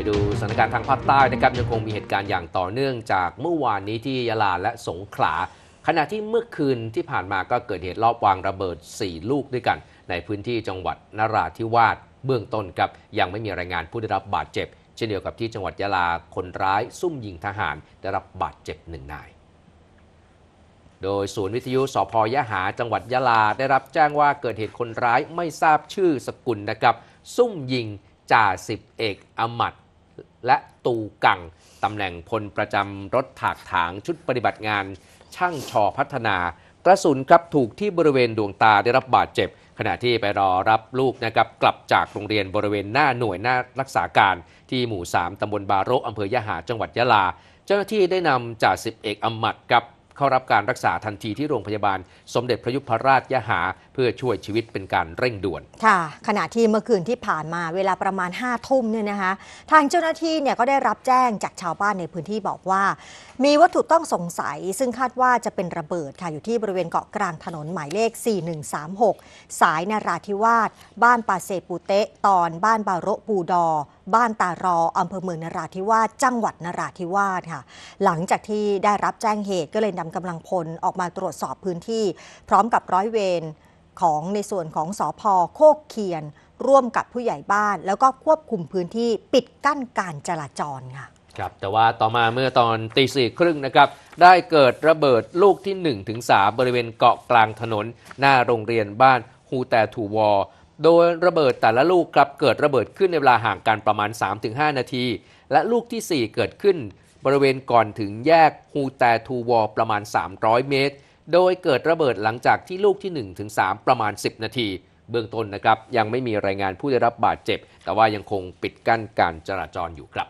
ไปดูสถานการณ์ทางภาคใต้นะครับยังคงมีเหตุการณ์อย่างต่อเนื่องจาก เมื่อวานนี้ที่ยะลาและสงขลาขณะที่เมื่อคืนที่ผ่านมาก็เกิดเหตุรอบวางระเบิด 4 ลูกด้วยกัน ในพื้นที่จังหวัดนราธิวาสเบื้องต้นครับยังไม่มีรายงานผู้ได้รับบาดเจ็บเช่นเดียวกับที่จังหวัดยะลาคนร้ายซุ่มยิงทหาร ได้รับบาดเจ็บหนึ่งนาย โดยศูนย์วิทยุสพยะหาจังหวัดยะลาได้รับแจ้งว่าเกิดเหตุคนร้ายไม่ทราบชื่อสกุลนะครับซุ่มยิงจ่าสิบเอกอมัดและตูกัง ตำแหน่งพลประจำรถถากถางชุดปฏิบัติงาน ช่างชอพัฒนา กระสุนครับถูกที่บริเวณดวงตาได้รับบาดเจ็บ ขณะที่ไปรอรับลูกนะครับ กลับจากโรงเรียนบริเวณหน้าหน่วยหน้ารักษาการที่หมู่ 3ตำบลบาโรอำเภอยะหา จังหวัดยะลา เจ้าหน้าที่ได้นำจ่าสิบเอกอมัดกับเข้ารับการรักษาทันทีที่โรงพยาบาล สมเด็จพระยุพรราชยะหาพื่อช่วยชีวิตเป็นการเร่งด่วน ค่ะ ขณะที่เมื่อคืนที่ผ่านมาเวลาประมาณ5้าทุ่มเนี่ยนะคะ ทางเจ้าหน้าที่เนี่ยก็ได้รับแจ้งจากชาวบ้านในพื้นที่บอกว่า มีวัตถุต้องสงสัย ซึ่งคาดว่าจะเป็นระเบิดค่ะอยู่ที่บริเวณเกาะกลางถนนหมายเลข 4136 สายนาราธิวาสบ้านปาเซปูเตะ ตอนบ้านบาโรปูดอ บ้านตารออำเภอเมืองนราธิวาสจังหวัดนราธิวาสค่ะ หลังจากที่ได้รับแจ้งเหตุก็เลยนำกำลังพลออกมาตรวจสอบพื้นที่ พร้อมกับร้อยเวรของในส่วนของสอพโคกเคียนร่วมกับผู้ใหญ่บ้าน แล้วก็ควบคุมพื้นที่ปิดกั้นการจราจรค่ะครับ แต่ว่าต่อมาเมื่อตอนตีสี่ครึ่งนะครับ ได้เกิดระเบิดลูกที่1นถึงสาบริเวณเกาะกลางถนน หน้าโรงเรียนบ้านฮูแต่ถูวอโดยระเบิดแต่ละลูกครับ เกิดระเบิดขึ้นในเวลาห่างกันประมาณ 3-5 นาที และลูกที่ 4 เกิดขึ้นบริเวณก่อนถึงแยกฮูแต่ทูวอประมาณ 300 เมตรโดยเกิดระเบิดหลังจากที่ลูกที่1ถึง3ประมาณ 10 นาที เบื้องต้นนะครับ ยังไม่มีรายงานผู้ได้รับบาดเจ็บ แต่ว่ายังคงปิดกั้นการจราจรอยู่ครับ